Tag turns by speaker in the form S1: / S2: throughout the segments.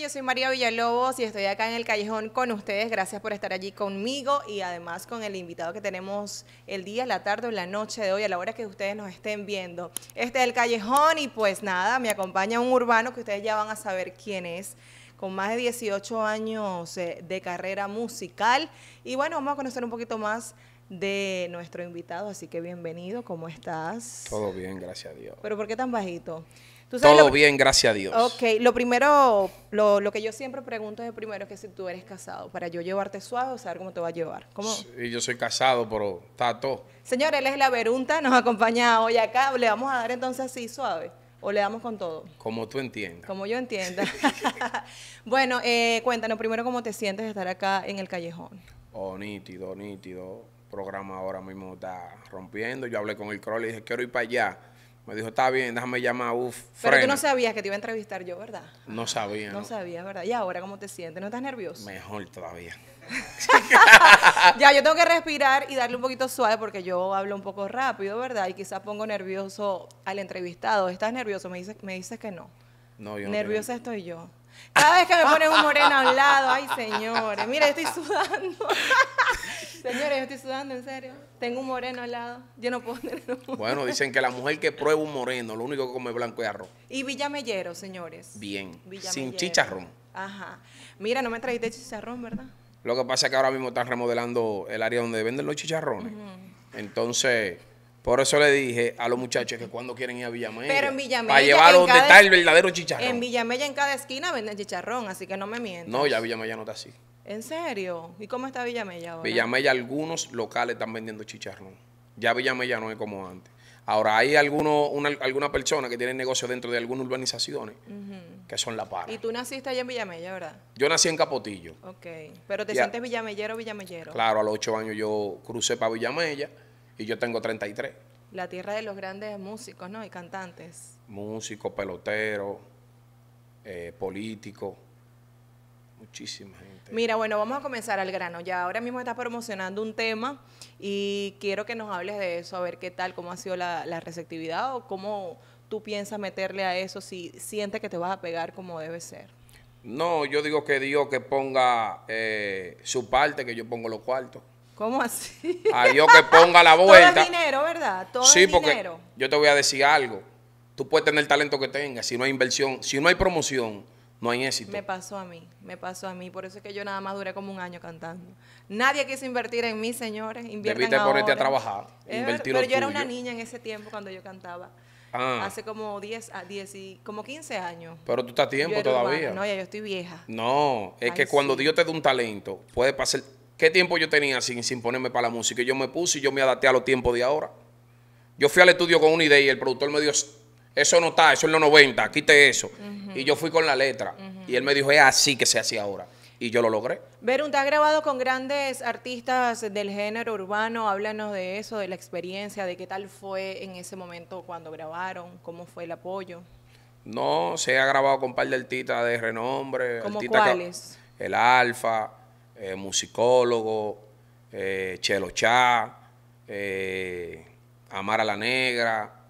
S1: yo soy María Villalobos y estoy acá en el callejón con ustedes. Gracias por estar allí conmigo y además con el invitado que tenemos el día, la tarde o la noche de hoy, a la hora que ustedes nos estén viendo. Este es el callejón y pues nada, me acompaña un urbano que ustedes ya van a saber quién es con más de 18 años eh, de carrera musical. Y bueno, vamos a conocer un poquito más de nuestro invitado, así que bienvenido, ¿cómo estás?
S2: Todo bien, gracias a Dios. ¿Pero
S1: por qué tan bajito? Todo bien, gracias a Dios. Ok, lo primero, lo, que yo siempre pregunto es primero que si tú eres casado, para yo llevarte suave o saber cómo te va a llevar. ¿Cómo? Sí,
S2: yo soy casado, pero está todo.
S1: Señor, él es la verunta, nos acompaña hoy acá, le vamos a dar entonces así suave. ¿O le damos con todo?
S2: Como tú entiendas.
S1: Como yo entienda. bueno, eh, cuéntanos primero cómo te sientes de estar acá en el callejón.
S2: Oh, nítido, nítido. El programa ahora mismo está rompiendo. Yo hablé con el Crowley y dije, quiero ir para allá me dijo, está bien, déjame llamar Uf. Pero tú no
S1: sabías que te iba a entrevistar yo, ¿verdad?
S2: No sabía. No,
S1: sabía, ¿verdad? ¿Y ahora cómo te sientes? ¿No estás nervioso?
S2: Mejor todavía.
S1: ya, yo tengo que respirar y darle un poquito suave porque yo hablo un poco rápido, ¿verdad? Y quizás pongo nervioso al entrevistado. ¿Estás nervioso? Me dices, me dices que no. No, yo no Nerviosa estoy yo. Cada vez que me ponen un moreno al lado, ay señores, mira, estoy sudando. Señores, yo estoy sudando, en serio. Tengo un moreno al lado. Yo no puedo tener Bueno, dicen
S2: que la mujer que prueba un moreno, lo único que come blanco es arroz.
S1: Y villamellero, señores.
S2: Bien. Sin chicharrón.
S1: Ajá. Mira, no me trajiste chicharrón, ¿verdad?
S2: Lo que pasa es que ahora mismo están remodelando el área donde venden los chicharrones. Entonces, por eso le dije a los muchachos que cuando quieren ir a Villamella. Para donde está el verdadero chicharrón. En
S1: Villamella, en cada esquina venden chicharrón, así que no me mientas. No, ya
S2: Villamella no está así.
S1: ¿En serio? ¿Y cómo está Villamella ahora? Villamella,
S2: algunos locales están vendiendo chicharrón. Ya Villamella no es como antes. Ahora, hay algunos, una, alguna persona que tiene negocio dentro de algunas urbanizaciones que son la par. Y
S1: tú naciste allá en Villamella, ¿verdad?
S2: Yo nací en Capotillo.
S1: Ok. ¿Pero te sientes villamellero o villamellero?
S2: Claro, a los ocho años yo crucé para Villamella y yo tengo 33.
S1: La tierra de los grandes músicos, ¿no? Y cantantes.
S2: Músicos, peloteros, eh, políticos, muchísima gente. Este,
S1: Mira, bueno, vamos a comenzar al grano. Ya ahora mismo estás promocionando un tema y quiero que nos hables de eso, a ver qué tal, cómo ha sido la, receptividad o cómo tú piensas meterle a eso si sientes que te vas a pegar como debe ser.
S2: No, yo digo que Dios que ponga eh, su parte, que yo pongo los cuartos.
S1: ¿Cómo así? A Dios que ponga la vuelta. Todo el dinero, ¿verdad? Todo sí, porque
S2: Yo te voy a decir algo. Tú puedes tener el talento que tengas, si no hay inversión, si no hay promoción, no hay éxito. Me
S1: pasó a mí, me pasó a mí. Por eso es que yo nada más duré como un año cantando. Nadie quiso invertir en mí, señores. Debiste ponerte a trabajar, Pero yo era una niña en ese tiempo cuando yo cantaba. Ah. Hace como 10, 10 ah, y como 15 años. Pero tú estás tiempo todavía. No, ya yo estoy vieja.
S2: No, es que cuando Dios te da un talento, puede pasar... ¿Qué tiempo yo tenía sin, sin ponerme para la música? Yo me puse y yo me adapté a los tiempos de ahora. Yo fui al estudio con una idea y el productor me dio eso no está, eso es los 90, quite eso. Y yo fui con la letra. Y él me dijo, es así que se hace ahora. Y yo lo logré.
S1: Verun, te ha grabado con grandes artistas del género urbano. Háblanos de eso, de la experiencia, de qué tal fue en ese momento cuando grabaron, cómo fue el apoyo.
S2: No, se ha grabado con un par de artistas de renombre. ¿Cómo cuáles? el Alfa, eh, Musicólogo, eh, Chelo Chá, eh, Amar a la Negra.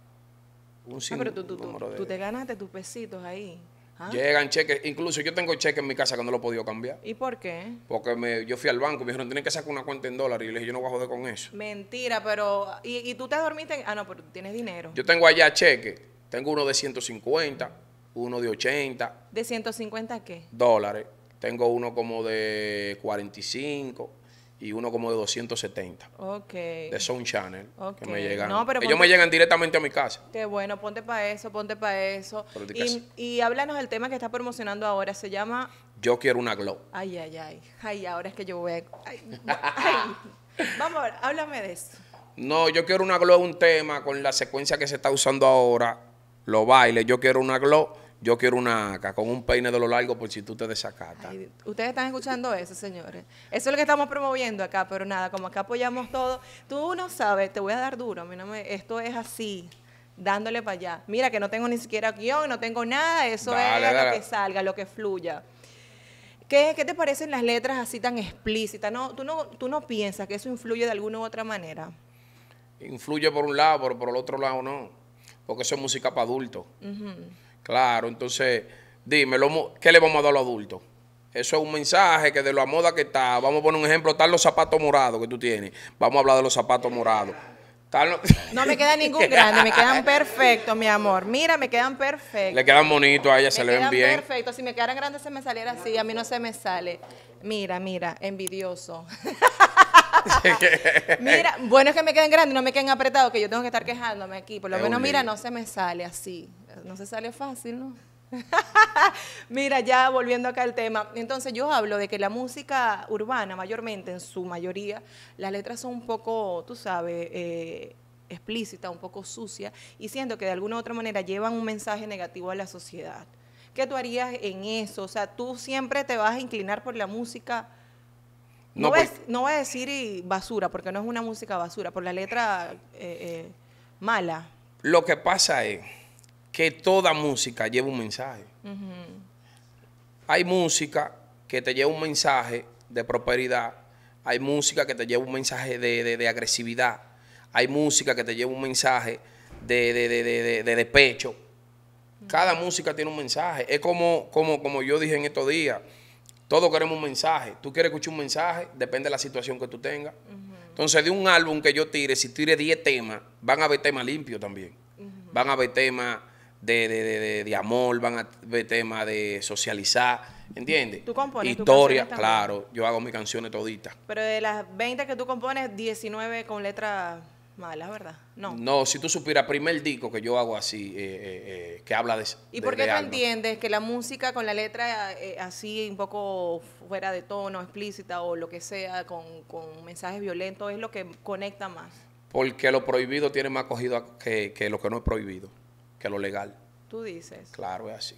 S2: Un ah, pero tú, te
S1: ganaste tus pesitos ahí. Ah. Llegan
S2: cheques, incluso yo tengo cheques en mi casa que no lo he podido cambiar.
S1: ¿Y por qué?
S2: Porque yo fui al banco me dijeron, tienen que sacar una cuenta en dólares. Y le dije, yo no voy a joder con eso.
S1: Mentira, pero. ¿Y, tú te dormiste? ah, no, pero tienes dinero.
S2: Yo tengo allá cheques. Tengo uno de 150, uno de 80.
S1: ¿De 150 qué?
S2: Dólares. Tengo uno como de 45 y uno como de 270.
S1: Ok. De
S2: Sound Channel. Que me llegan. Ellos me llegan directamente a mi casa.
S1: Qué bueno, ponte para eso, ponte para eso. Y, háblanos del tema que está promocionando ahora. Se llama.
S2: Yo quiero una Glow.
S1: Ay, ay, ay. Ay, ahora es que yo voy a. Vamos a ver, háblame de eso.
S2: No, yo quiero una Glow, un tema con la secuencia que se está usando ahora, los bailes. Yo quiero una Glow yo quiero una acá, con un peine de lo largo por si tú te desacatas.
S1: Ustedes están escuchando eso, señores. Eso es lo que estamos promoviendo acá, pero nada, como acá apoyamos todo. Tú no sabes, te voy a dar duro. A no esto es así, dándole para allá. Mira que no tengo ni siquiera guión, no tengo nada. Eso es lo que salga, lo que fluya. ¿Qué, te parecen las letras así tan explícitas? No, ¿tú, no, ¿Tú no piensas que eso influye de alguna u otra manera?
S2: Influye por un lado, pero por el otro lado no. Porque eso es música para adultos. Claro, entonces, dime, ¿qué le vamos a dar a los adultos? Eso es un mensaje que de lo a moda que está, vamos a poner un ejemplo, están los zapatos morados que tú tienes. Vamos a hablar de los zapatos morados.
S1: No me queda ningún grande, me quedan perfectos, mi amor. Mira, me quedan perfectos. Le quedan
S2: bonitos a ella, se le ven bien.
S1: Perfecto, si me quedaran grandes se me saliera así, a mí no se me sale. Mira, mira, envidioso.
S2: mira,
S1: bueno es que me queden grandes, no me queden apretados, que yo tengo que estar quejándome aquí. Por lo menos, mira, no se me sale así. No se sale fácil, ¿no? Mira, ya volviendo acá al tema, entonces yo hablo de que la música urbana, mayormente, en su mayoría, las letras son un poco, tú sabes, eh, explícita, un poco sucia, y siento que de alguna u otra manera llevan un mensaje negativo a la sociedad. ¿Qué tú harías en eso? O sea, tú siempre te vas a inclinar por la música pues no, voy, a decir basura, porque no es una música basura, por la letra eh, eh, mala.
S2: Lo que pasa es que toda música lleva un mensaje. Hay música que te lleva un mensaje de prosperidad, hay música que te lleva un mensaje de, agresividad, hay música que te lleva un mensaje de, despecho. Cada música tiene un mensaje. Es como, como, como yo dije en estos días. Todos queremos un mensaje. Tú quieres escuchar un mensaje, depende de la situación que tú tengas. Entonces, de un álbum que yo tire, si tire 10 temas, van a haber temas limpios también. Van a haber temas de, amor, van a ver temas de socializar, ¿entiendes? Tú
S1: compones. Historia, claro.
S2: Yo hago mis canciones toditas.
S1: Pero de las 20 que tú compones, 19 con letras Mala, ¿verdad? No.
S2: No, si tú supieras, primer disco que yo hago así, eh, eh, eh, que habla de ¿Y por qué tú entiendes
S1: que la música con la letra así, un poco fuera de tono, explícita o lo que sea, con, mensajes violentos, es lo que conecta más?
S2: Porque lo prohibido tiene más acogido que, lo que no es prohibido, que lo legal. Tú dices. Claro, es así.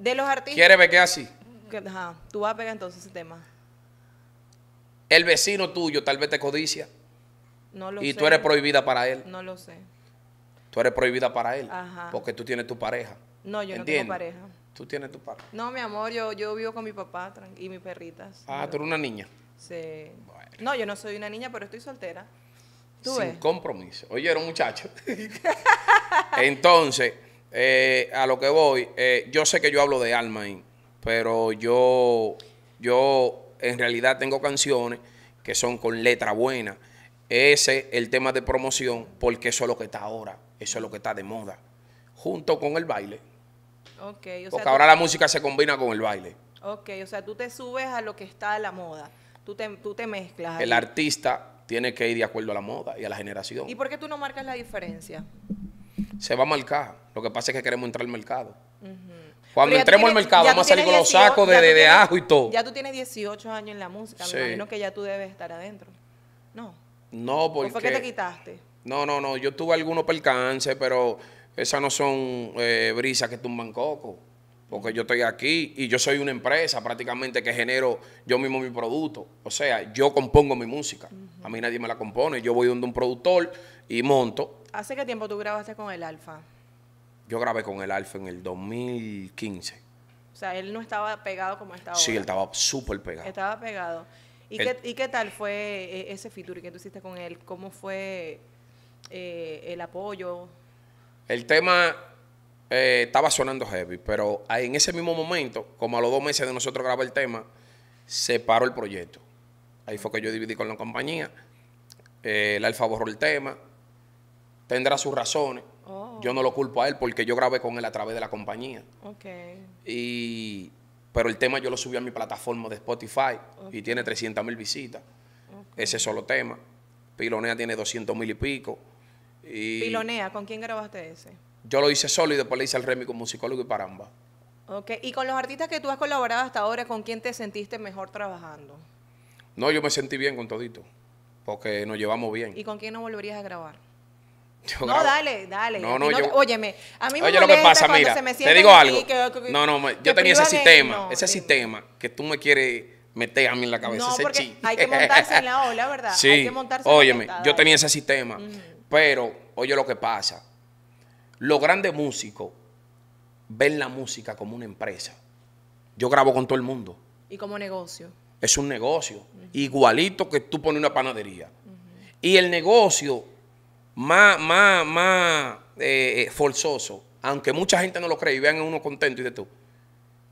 S1: De los artistas. ¿Quieres ver que es así? ajá. Tú vas a pegar entonces ese tema.
S2: El vecino tuyo tal vez te codicia
S1: y tú eres prohibida para él. No lo sé.
S2: Tú eres prohibida para él.
S1: Ajá. Porque
S2: tú tienes tu pareja.
S1: No, yo no tengo pareja.
S2: Tú tienes tu pareja.
S1: No, mi amor, yo, yo vivo con mi papá y mis perritas. Ah, tú eres una niña. Sí. No, yo no soy una niña, pero estoy soltera. ¿Tú Sin
S2: compromiso. Oye, era un muchacho. Entonces, eh, a lo que voy, eh, yo sé que yo hablo de alma, pero yo, yo en realidad tengo canciones que son con letra buena ese es el tema de promoción, porque eso es lo que está ahora, eso es lo que está de moda, junto con el baile. porque ahora la música se combina con el baile.
S1: Ok, o sea, tú te subes a lo que está a la moda, tú te, tú te mezclas. El
S2: artista tiene que ir de acuerdo a la moda y a la generación. ¿Y
S1: por qué tú no marcas la diferencia?
S2: Se va a marcar, lo que pasa es que queremos entrar al mercado. Cuando entremos al mercado, vamos a salir con los sacos de, ajo y todo.
S1: Ya tú tienes 18 años en la música, me imagino que ya tú debes estar adentro. No.
S2: No, porque... ¿Y te quitaste? No, no, no. Yo tuve algunos percances, pero esas no son eh, brisas que tumban coco. Porque yo estoy aquí y yo soy una empresa prácticamente que genero yo mismo mi producto. O sea, yo compongo mi música. A mí nadie me la compone. Yo voy donde un productor y monto.
S1: ¿Hace qué tiempo tú grabaste con el Alfa?
S2: Yo grabé con el Alfa en el 2015.
S1: O sea, él no estaba pegado como estaba. Sí, él estaba
S2: súper pegado.
S1: Estaba pegado. ¿Y, qué, tal fue eh, ese feature que tú hiciste con él? ¿Cómo fue eh, el apoyo?
S2: El tema eh, estaba sonando heavy, pero en ese mismo momento, como a los dos meses de nosotros grabar el tema, se paró el proyecto. Ahí fue que yo dividí con la compañía. Eh, el Alfa borró el tema. Tendrá sus razones. Oh. Yo no lo culpo a él porque yo grabé con él a través de la compañía. Y pero el tema yo lo subí a mi plataforma de Spotify y tiene 300 mil visitas. Ese solo tema. Pilonea tiene 200 mil y pico. Y Pilonea,
S1: ¿con quién grabaste ese?
S2: Yo lo hice solo y después le hice al Remy con musicólogo y paramba.
S1: Ok, y con los artistas que tú has colaborado hasta ahora, ¿con quién te sentiste mejor trabajando?
S2: No, yo me sentí bien con todito, porque nos llevamos bien.
S1: ¿Y con quién no volverías a grabar?
S2: no, dale,
S1: dale. No, no, yo, óyeme, a mí me oye, lo que pasa, mira, se me te digo algo. no, no, yo tenía ese sistema, ese eh.
S2: sistema que tú me quieres meter a mí en la cabeza. ese porque hay que montarse en
S1: la ola, ¿verdad? Sí, hay que montarse en la yo tenía ese
S2: sistema, pero oye lo que pasa. Los grandes músicos ven la música como una empresa. Yo grabo con todo el mundo.
S1: ¿Y como negocio?
S2: Es un negocio, igualito que tú pones una panadería. Y el negocio más, más, más eh, eh, forzoso, aunque mucha gente no lo cree y vean a uno contento y de tú,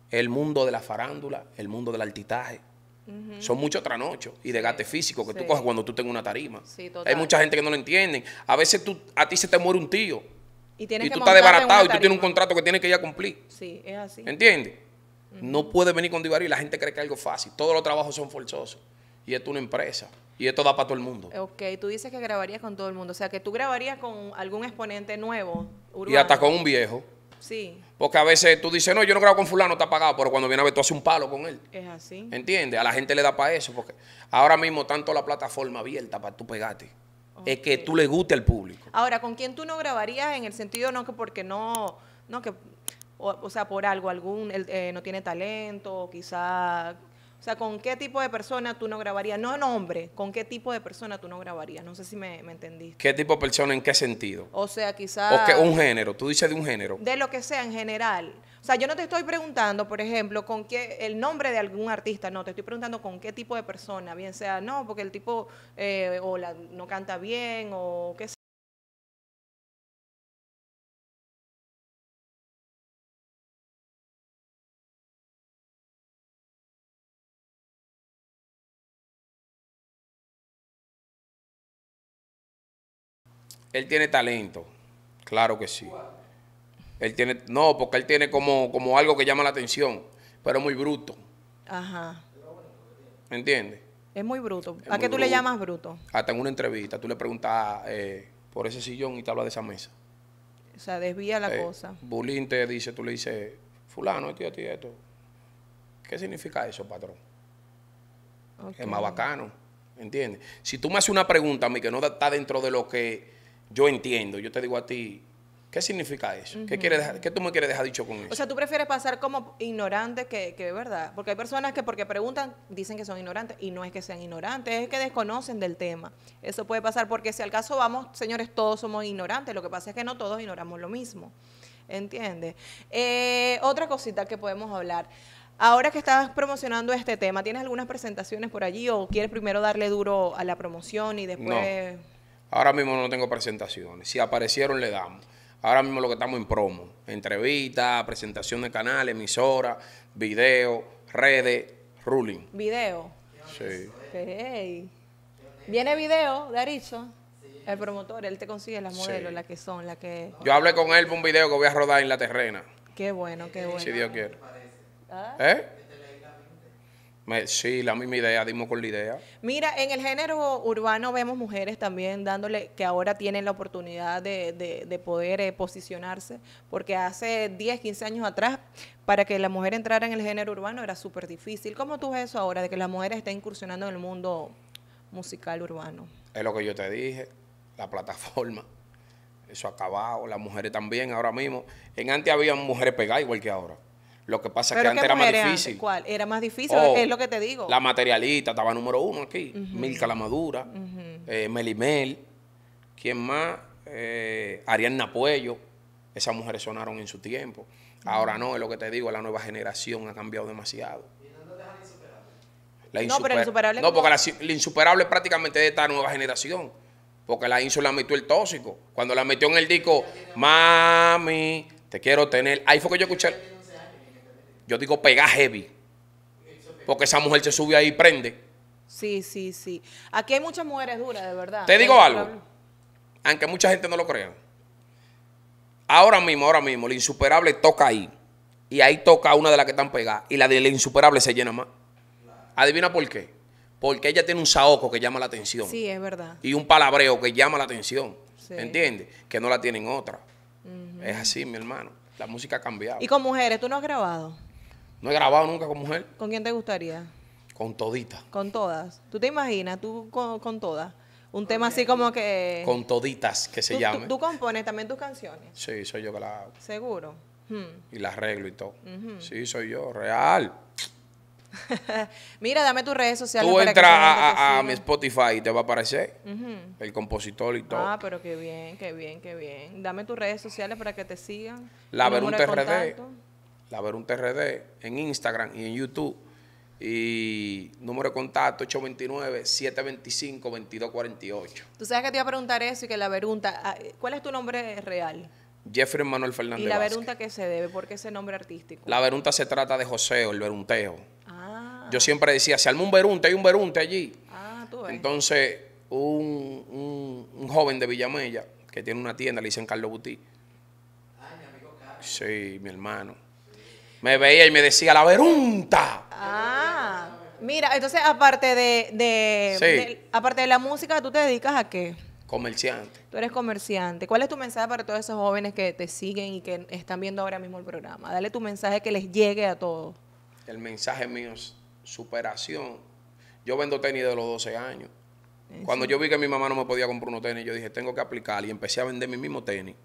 S2: el mundo de la farándula, el mundo del altitaje. Son muchos tranochos y de físico que tú coges cuando tú tengas una tarima. Hay mucha gente que no lo entiende. A veces tú, a ti se te muere un tío
S1: y, tú estás desbaratado y tú tienes un contrato
S2: que tienes que ya cumplir.
S1: Sí, es así.
S2: ¿Entiendes? No puedes venir con divario y la gente cree que es algo fácil. Todos los trabajos son forzosos y esto es una empresa. Y esto da para todo el mundo.
S1: Ok, tú dices que grabarías con todo el mundo. O sea, que tú grabarías con algún exponente nuevo, urbano. Y hasta con un viejo. Sí.
S2: Porque a veces tú dices, no, yo no grabo con fulano, está pagado, pero cuando viene a ver, tú haces un palo con él. Es así. ¿Entiendes? A la gente le da para eso, porque ahora mismo tanto la plataforma abierta para tú pegarte. Es que tú le guste al público.
S1: Ahora, ¿con quién tú no grabarías en el sentido no que porque no, no que, o, sea, por algo, algún, eh, no tiene talento, quizá o sea, ¿con qué tipo de persona tú no grabarías? No nombre, ¿con qué tipo de persona tú no grabarías? No sé si me, me entendiste.
S2: ¿Qué tipo de persona en qué sentido?
S1: O sea, quizás... O que un
S2: género, tú dices de un género.
S1: De lo que sea en general. O sea, yo no te estoy preguntando, por ejemplo, con qué, el nombre de algún artista, no, te estoy preguntando con qué tipo de persona, bien sea, no, porque el tipo eh, o la, no canta bien o qué sé él tiene talento, claro
S2: que sí. Él tiene, no, porque él tiene como, como algo que llama la atención, pero es muy bruto. Ajá. ¿Entiendes?
S1: Es muy bruto. ¿A qué tú le llamas bruto?
S2: Hasta en una entrevista, tú le preguntas ah, eh, por ese sillón y te habla de esa mesa.
S1: O sea, desvía la eh, cosa.
S2: Bulín te dice, tú le dices, fulano, tío este, tío este, esto. ¿Qué significa eso, patrón?
S1: Es más bacano,
S2: ¿entiendes? Si tú me haces una pregunta a mí que no está dentro de lo que yo entiendo, yo te digo a ti, ¿qué significa eso? ¿Qué, quieres dejar, tú me quieres dejar dicho con eso? O sea,
S1: tú prefieres pasar como ignorante que, que verdad. Porque hay personas que porque preguntan dicen que son ignorantes y no es que sean ignorantes, es que desconocen del tema. Eso puede pasar porque si al caso vamos, señores, todos somos ignorantes. Lo que pasa es que no todos ignoramos lo mismo. ¿Entiendes? Eh, otra cosita que podemos hablar. Ahora que estás promocionando este tema, ¿tienes algunas presentaciones por allí o quieres primero darle duro a la promoción y después...
S2: Ahora mismo no tengo presentaciones. Si aparecieron, le damos. Ahora mismo lo que estamos en promo. Entrevista, presentación de canal, emisora, video, redes, ruling. ¿Video? Sí.
S1: ¿Viene video de Sí. El promotor, él te consigue las modelos, las que son, las que...
S2: Yo hablé con él por un video que voy a rodar en La Terrena.
S1: Qué bueno, qué bueno. Si Dios quiere. Ah.
S2: ¿Eh? sí, la misma idea, dimos con la idea.
S1: Mira, en el género urbano vemos mujeres también dándole, que ahora tienen la oportunidad de, poder eh, posicionarse, porque hace 10, 15 años atrás, para que la mujer entrara en el género urbano era súper difícil. ¿Cómo tú ves eso ahora, de que la mujer está incursionando en el mundo musical urbano?
S2: Es lo que yo te dije, la plataforma. Eso ha acabado, las mujeres también ahora mismo. En antes había mujeres pegadas igual que ahora. Lo que pasa es que antes era más difícil.
S1: ¿Cuál? Era más difícil, oh, es lo que te digo. La
S2: materialista estaba número uno aquí. Mil Milka Lamadura, eh, Melimel. ¿Quién más? Eh, Napuello. Esas mujeres sonaron en su tiempo. Ahora no, es lo que te digo, la nueva generación ha cambiado demasiado. La no, pero la insuperable. No, porque la, insuperable insuperable prácticamente de esta nueva generación. Porque la Insu la metió el tóxico. Cuando la metió en el disco, Mami, te quiero tener. Ahí fue que yo escuché. Yo digo pegar heavy. Porque esa mujer se sube ahí y prende.
S1: Sí, sí, sí. Aquí hay muchas mujeres duras, de verdad. Te digo eh, algo,
S2: aunque mucha gente no lo crea. Ahora mismo, ahora mismo, la insuperable toca ahí. Y ahí toca una de las que están pegadas. Y la de la insuperable se llena más. Adivina por qué. Porque ella tiene un saoco que llama la atención. Sí, es verdad. Y un palabreo que llama la atención. ¿Entiendes? Que no la tienen otra. Es así, mi hermano. La música ha cambiado. ¿Y con
S1: mujeres tú no has grabado?
S2: No he grabado nunca con mujer.
S1: ¿Con quién te gustaría?
S2: Con toditas.
S1: Con todas. ¿Tú te imaginas? Tú con, todas. Un tema así como que... Con
S2: toditas, que se llama? llame. Tú,
S1: compones también tus canciones?
S2: Sí, soy yo que la
S1: ¿Seguro? Hmm.
S2: Y la arreglo y todo. Sí, soy yo, real.
S1: Mira, dame tus redes sociales. Tú entras a, mi
S2: Spotify y te va a aparecer el compositor y todo. Ah,
S1: pero qué bien, qué bien, qué bien. Dame tus redes sociales para que te sigan. La un RD.
S2: La Verunta RD en Instagram y en YouTube. Y número de contacto 829-725-2248.
S1: Tú sabes que te iba a preguntar eso y que la Verunta, ah, eh, ¿cuál es tu nombre real?
S2: Jeffrey Manuel Fernández. ¿Y la Verunta
S1: que qué se debe? ¿Por qué ese nombre artístico?
S2: La Verunta se trata de o el verunteo. Ah. Yo siempre decía, si alma un verunte, hay un verunte allí.
S1: Ah, tú ves.
S2: Entonces, un, joven de Villamella que tiene una tienda, le dicen Carlos Buti. Ay, mi amigo Carlos. Sí, mi hermano me veía y me decía la verunta.
S1: Ah, mira, entonces aparte de, aparte de la música, ¿tú te dedicas a qué?
S2: Comerciante.
S1: Tú eres comerciante. ¿Cuál es tu mensaje para todos esos jóvenes que te siguen y que están viendo ahora mismo el programa? Dale tu mensaje que les llegue a todos. El
S2: mensaje mío es superación. Yo vendo tenis de los 12 años. Eh, Cuando yo vi que mi mamá no me podía comprar unos tenis, yo dije, tengo que aplicar y empecé a vender mi mismo tenis.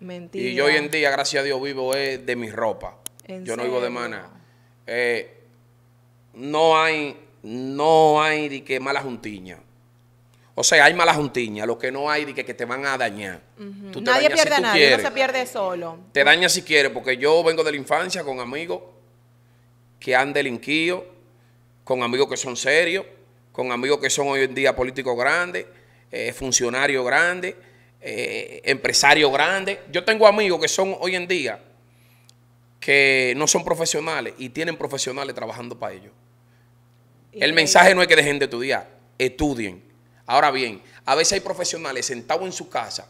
S1: Mentira. Y yo hoy en día,
S2: gracias a Dios, vivo eh, de mi ropa yo no digo de Maná. Eh, no hay, no hay de que mala juntiña. O sea, hay malas juntiñas, lo que no hay de que, te van a dañar.
S1: nadie pierde a nadie, no se pierde solo.
S2: Te daña si quieres, porque yo vengo de la infancia con amigos que han delinquido, con amigos que son serios, con amigos que son hoy en día políticos grandes, eh, funcionarios grandes, eh, empresarios grandes. Yo tengo amigos que son hoy en día que no son profesionales y tienen profesionales trabajando para ellos. El mensaje no es que dejen de estudiar, estudien. Ahora bien, a veces hay profesionales sentados en su casa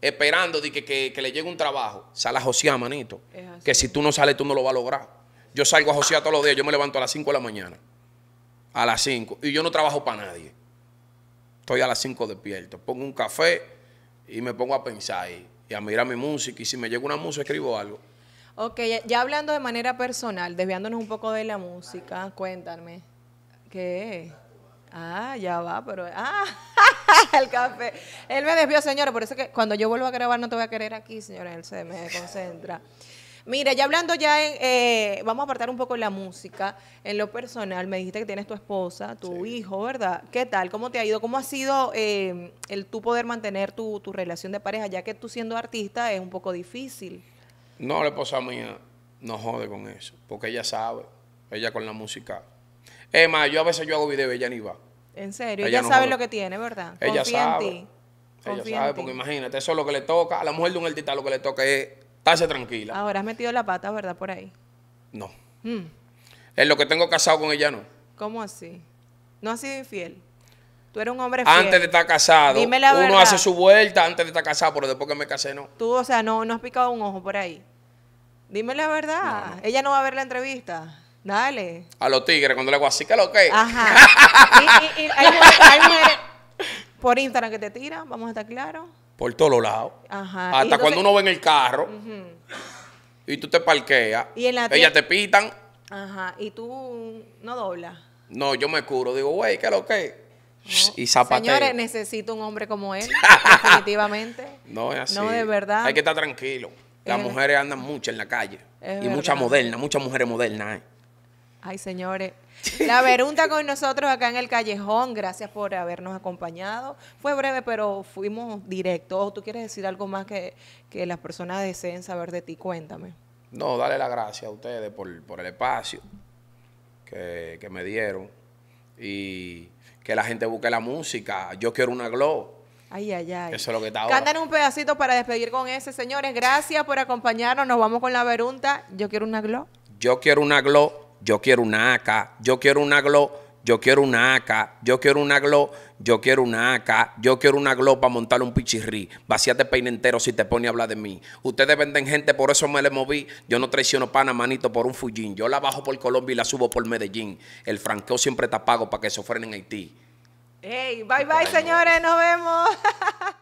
S2: esperando de que, le llegue un trabajo. sale a manito. Que si tú no sales, tú no lo vas a lograr. Yo salgo a José todos los días, yo me levanto a las 5 de la mañana. A las 5. Y yo no trabajo para nadie. Estoy a las 5 despierto. Pongo un café y me pongo a pensar ahí. y a mirar mi música. Y si me llega una música, escribo algo.
S1: Ok, ya hablando de manera personal, desviándonos un poco de la música, cuéntame. ¿Qué? Ah, ya va, pero... Ah, el café. Él me desvió, señora, por eso que cuando yo vuelvo a grabar no te voy a querer aquí, señora, él se me concentra. Mira, ya hablando ya eh, vamos a apartar un poco la música, en lo personal, me dijiste que tienes tu esposa, tu hijo, ¿verdad? ¿Qué tal? ¿Cómo te ha ido? ¿Cómo ha sido eh, el tú poder mantener tu, tu relación de pareja, ya que tú siendo artista es un poco difícil?
S2: No, la esposa mía no jode con eso, porque ella sabe, ella con la música. Es más, yo a veces yo hago videos y ella ni va.
S1: En serio, ella, sabe lo que tiene, ¿verdad? ella sabe. En ti. ella sabe, porque
S2: imagínate, eso es lo que le toca. A la mujer de un artista lo que le toca es estarse tranquila.
S1: Ahora has metido la pata, ¿verdad? Por ahí. No. Es hmm.
S2: En lo que tengo casado con ella, no.
S1: ¿Cómo así? No has sido infiel. Tú eres un hombre fiel. Antes de estar
S2: casado, Dime la uno hace su vuelta antes de estar casado, pero después que me casé, no.
S1: Tú, o sea, no, no has picado un ojo por ahí. Dime la verdad. Ella no va a ver la entrevista. Dale.
S2: A los tigres, cuando le hago así, que lo
S1: que. Ajá. y, y, hay, mujeres, por Instagram que te tiran, vamos a estar claros.
S2: Por todos lados.
S1: Ajá. Hasta cuando uno ve
S2: en el carro y tú te parqueas, ¿Y en la ellas te pitan.
S1: Ajá. Y tú no doblas.
S2: No, yo me curo. Digo, güey, ¿qué lo
S1: que? es? Y zapateo. Señores, necesito un hombre como él, definitivamente.
S2: No es así. No, de verdad. Hay que estar tranquilo. Las mujeres andan mucho en la calle. y muchas modernas, muchas mujeres modernas.
S1: Ay, señores. La Verunta con nosotros acá en el callejón. Gracias por habernos acompañado. Fue breve, pero fuimos directos. ¿Tú quieres decir algo más que, las personas deseen saber de ti? Cuéntame.
S2: No, dale las gracias a ustedes por, el espacio que, que, me dieron y que la gente busque la música. Yo quiero una glow.
S1: Ay, ay, ay.
S2: Eso es lo que está ahora.
S1: un pedacito para despedir con ese, señores. Gracias por acompañarnos. Nos vamos con la verunta. Yo quiero una glow.
S2: Yo quiero una glow. Yo quiero una acá Yo quiero una glow. Yo quiero una acá yo quiero una glow, yo quiero una acá yo quiero una glow para montar un pichirri. vaciate peine entero si te pone a hablar de mí. Ustedes venden gente, por eso me le moví. Yo no traiciono pana, manito, por un fullín. Yo la bajo por Colombia y la subo por Medellín. El franqueo siempre está pago para que se ofrenen en Haití.
S1: Hey, bye bye, señores, nos vemos.